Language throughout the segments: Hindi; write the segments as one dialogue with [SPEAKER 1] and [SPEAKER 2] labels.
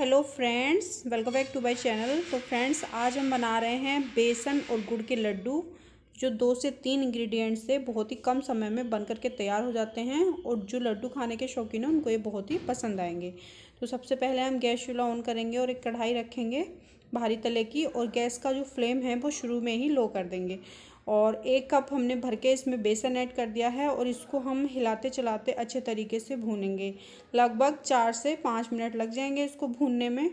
[SPEAKER 1] hello friends welcome back to my channel तो फ्रेंड्स आज हम बना रहे हैं बेसन और गुड़ के लड्डू जो दो से तीन इंग्रेडिएंट्स से बहुत ही कम समय में बन करके तैयार हो जाते हैं और जो लड्डू खाने के शौकीन हैं उनको ये बहुत ही पसंद आएंगे तो सबसे पहले हम गैस चूल्हा ऑन करेंगे और एक कढ़ाई रखेंगे भारी तले की और गैस का जो फ्लेम है वो शुरू में ही लो कर देंगे और एक कप हमने भर के इसमें बेसन ऐड कर दिया है और इसको हम हिलाते चलाते अच्छे तरीके से भूनेंगे लगभग चार से पाँच मिनट लग जाएंगे इसको भूनने में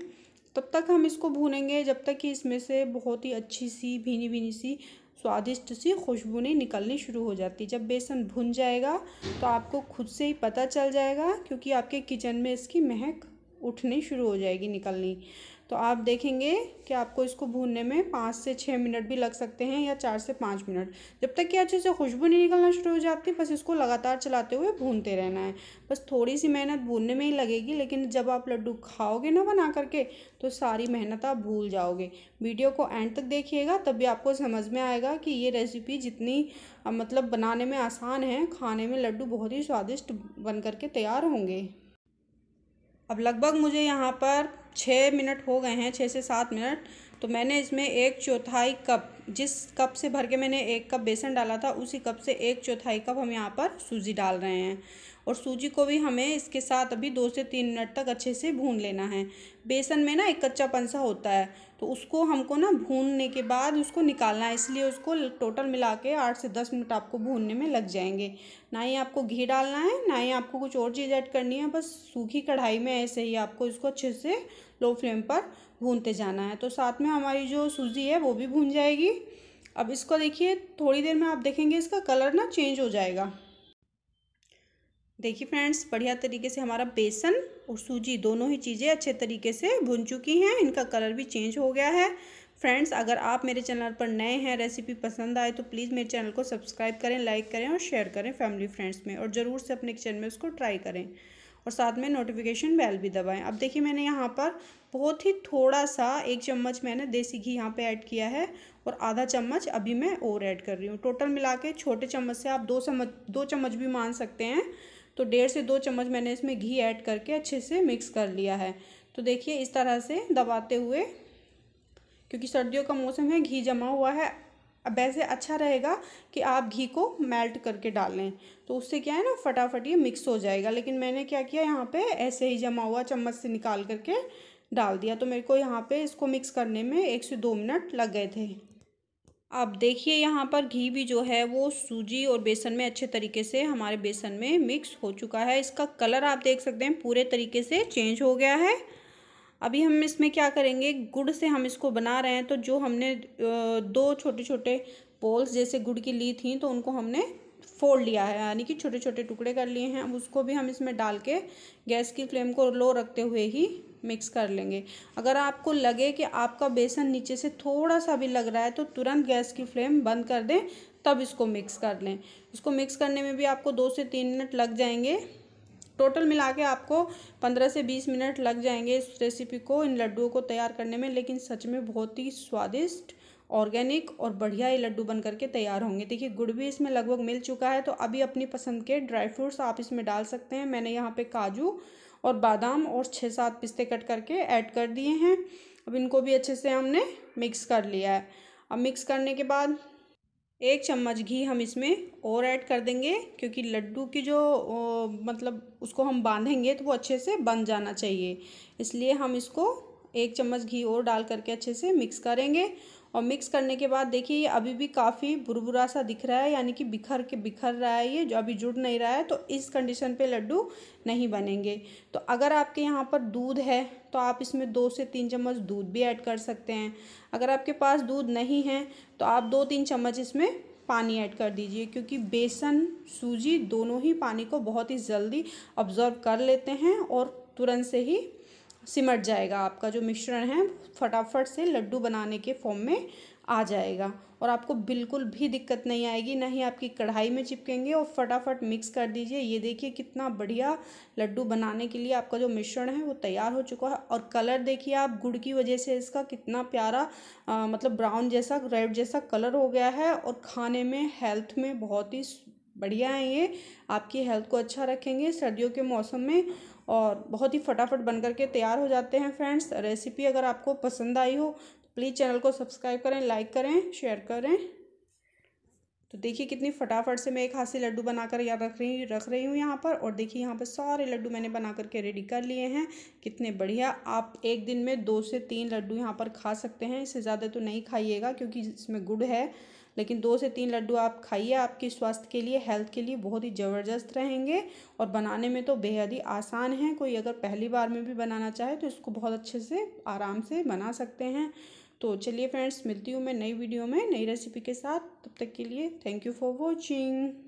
[SPEAKER 1] तब तक हम इसको भूनेंगे जब तक कि इसमें से बहुत ही अच्छी सी भीनी भीनी सी स्वादिष्ट सी नहीं निकलनी शुरू हो जाती जब बेसन भुन जाएगा तो आपको खुद से ही पता चल जाएगा क्योंकि आपके किचन में इसकी महक उठनी शुरू हो जाएगी निकलनी तो आप देखेंगे कि आपको इसको भूनने में पाँच से छः मिनट भी लग सकते हैं या चार से पाँच मिनट जब तक कि अच्छे से खुशबू नहीं निकलना शुरू हो जाती बस इसको लगातार चलाते हुए भूनते रहना है बस थोड़ी सी मेहनत भूनने में ही लगेगी लेकिन जब आप लड्डू खाओगे ना बना करके तो सारी मेहनत आप भूल जाओगे वीडियो को एंड तक देखिएगा तब भी आपको समझ में आएगा कि ये रेसिपी जितनी मतलब बनाने में आसान है खाने में लड्डू बहुत ही स्वादिष्ट बन करके तैयार होंगे अब लगभग मुझे यहाँ पर छः मिनट हो गए हैं छः से सात मिनट तो मैंने इसमें एक चौथाई कप जिस कप से भर के मैंने एक कप बेसन डाला था उसी कप से एक चौथाई कप हम यहाँ पर सूजी डाल रहे हैं और सूजी को भी हमें इसके साथ अभी दो से तीन मिनट तक अच्छे से भून लेना है बेसन में ना एक कच्चा पंसा होता है तो उसको हमको ना भूनने के बाद उसको निकालना है इसलिए उसको टोटल मिला के आठ से दस मिनट आपको भूनने में लग जाएंगे ना ही आपको घी डालना है ना ही आपको कुछ और चीज़ ऐड करनी है बस सूखी कढ़ाई में ऐसे ही आपको इसको अच्छे से लो फ्लेम पर भूनते जाना है तो साथ में हमारी जो सूजी है वो भी भून जाएगी अब इसको देखिए थोड़ी देर में आप देखेंगे इसका कलर ना चेंज हो जाएगा देखिए फ्रेंड्स बढ़िया तरीके से हमारा बेसन और सूजी दोनों ही चीज़ें अच्छे तरीके से भुन चुकी हैं इनका कलर भी चेंज हो गया है फ्रेंड्स अगर आप मेरे चैनल पर नए हैं रेसिपी पसंद आए तो प्लीज़ मेरे चैनल को सब्सक्राइब करें लाइक करें और शेयर करें फैमिली फ्रेंड्स में और ज़रूर से अपने किचन में उसको ट्राई करें और साथ में नोटिफिकेशन बेल भी दबाएं अब देखिए मैंने यहाँ पर बहुत ही थोड़ा सा एक चम्मच मैंने देसी घी यहाँ पे ऐड किया है और आधा चम्मच अभी मैं और ऐड कर रही हूँ टोटल मिला के छोटे चम्मच से आप दो चम्मच दो चम्मच भी मान सकते हैं तो डेढ़ से दो चम्मच मैंने इसमें घी ऐड करके अच्छे से मिक्स कर लिया है तो देखिए इस तरह से दबाते हुए क्योंकि सर्दियों का मौसम है घी जमा हुआ है अब वैसे अच्छा रहेगा कि आप घी को मेल्ट करके डाल लें तो उससे क्या है ना फटाफट ये मिक्स हो जाएगा लेकिन मैंने क्या किया यहाँ पे ऐसे ही जमा हुआ चम्मच से निकाल करके डाल दिया तो मेरे को यहाँ पे इसको मिक्स करने में एक से दो मिनट लग गए थे अब देखिए यहाँ पर घी भी जो है वो सूजी और बेसन में अच्छे तरीके से हमारे बेसन में मिक्स हो चुका है इसका कलर आप देख सकते हैं पूरे तरीके से चेंज हो गया है अभी हम इसमें क्या करेंगे गुड़ से हम इसको बना रहे हैं तो जो हमने दो छोटे छोटे पोल्स जैसे गुड़ की ली थी तो उनको हमने फोड़ लिया है यानी कि छोटे छोटे टुकड़े कर लिए हैं अब उसको भी हम इसमें डाल के गैस की फ्लेम को लो रखते हुए ही मिक्स कर लेंगे अगर आपको लगे कि आपका बेसन नीचे से थोड़ा सा भी लग रहा है तो तुरंत गैस की फ्लेम बंद कर दें तब इसको मिक्स कर लें इसको मिक्स करने में भी आपको दो से तीन मिनट लग जाएंगे टोटल मिला के आपको पंद्रह से बीस मिनट लग जाएंगे इस रेसिपी को इन लड्डुओं को तैयार करने में लेकिन सच में बहुत ही स्वादिष्ट ऑर्गेनिक और बढ़िया ये लड्डू बन करके तैयार होंगे देखिए गुड़ भी इसमें लगभग मिल चुका है तो अभी अपनी पसंद के ड्राई फ्रूट्स आप इसमें डाल सकते हैं मैंने यहाँ पे काजू और बादाम और छः सात पिस्ते कट करके ऐड कर दिए हैं अब इनको भी अच्छे से हमने मिक्स कर लिया है अब मिक्स करने के बाद एक चम्मच घी हम इसमें और ऐड कर देंगे क्योंकि लड्डू की जो ओ, मतलब उसको हम बांधेंगे तो वो अच्छे से बन जाना चाहिए इसलिए हम इसको एक चम्मच घी और डाल करके अच्छे से मिक्स करेंगे और मिक्स करने के बाद देखिए ये अभी भी काफ़ी बुरबुरा सा दिख रहा है यानी कि बिखर के बिखर रहा है ये जो अभी जुड़ नहीं रहा है तो इस कंडीशन पे लड्डू नहीं बनेंगे तो अगर आपके यहाँ पर दूध है तो आप इसमें दो से तीन चम्मच दूध भी ऐड कर सकते हैं अगर आपके पास दूध नहीं है तो आप दो तीन चम्मच इसमें पानी ऐड कर दीजिए क्योंकि बेसन सूजी दोनों ही पानी को बहुत ही जल्दी ऑब्ज़र्व कर लेते हैं और तुरंत से ही सिमट जाएगा आपका जो मिश्रण है फटाफट से लड्डू बनाने के फॉर्म में आ जाएगा और आपको बिल्कुल भी दिक्कत नहीं आएगी ना ही आपकी कढ़ाई में चिपकेंगे और फटाफट मिक्स कर दीजिए ये देखिए कितना बढ़िया लड्डू बनाने के लिए आपका जो मिश्रण है वो तैयार हो चुका है और कलर देखिए आप गुड़ की वजह से इसका कितना प्यारा आ, मतलब ब्राउन जैसा रेड जैसा कलर हो गया है और खाने में हेल्थ में बहुत ही बढ़िया है ये आपकी हेल्थ को अच्छा रखेंगे सर्दियों के मौसम में और बहुत ही फटाफट बन करके तैयार हो जाते हैं फ्रेंड्स रेसिपी अगर आपको पसंद आई हो तो प्लीज़ चैनल को सब्सक्राइब करें लाइक करें शेयर करें तो देखिए कितनी फटाफट से मैं एक हाथ से लड्डू बनाकर या रख रही रख रही हूँ यहाँ पर और देखिए यहाँ पर सारे लड्डू मैंने बना करके रेडी कर लिए हैं कितने बढ़िया आप एक दिन में दो से तीन लड्डू यहाँ पर खा सकते हैं इससे ज़्यादा तो नहीं खाइएगा क्योंकि इसमें गुड़ है लेकिन दो से तीन लड्डू आप खाइए आपके स्वास्थ्य के लिए हेल्थ के लिए बहुत ही ज़बरदस्त रहेंगे और बनाने में तो बेहद ही आसान है कोई अगर पहली बार में भी बनाना चाहे तो इसको बहुत अच्छे से आराम से बना सकते हैं तो चलिए फ्रेंड्स मिलती हूँ मैं नई वीडियो में नई रेसिपी के साथ तब तक के लिए थैंक यू फॉर वॉचिंग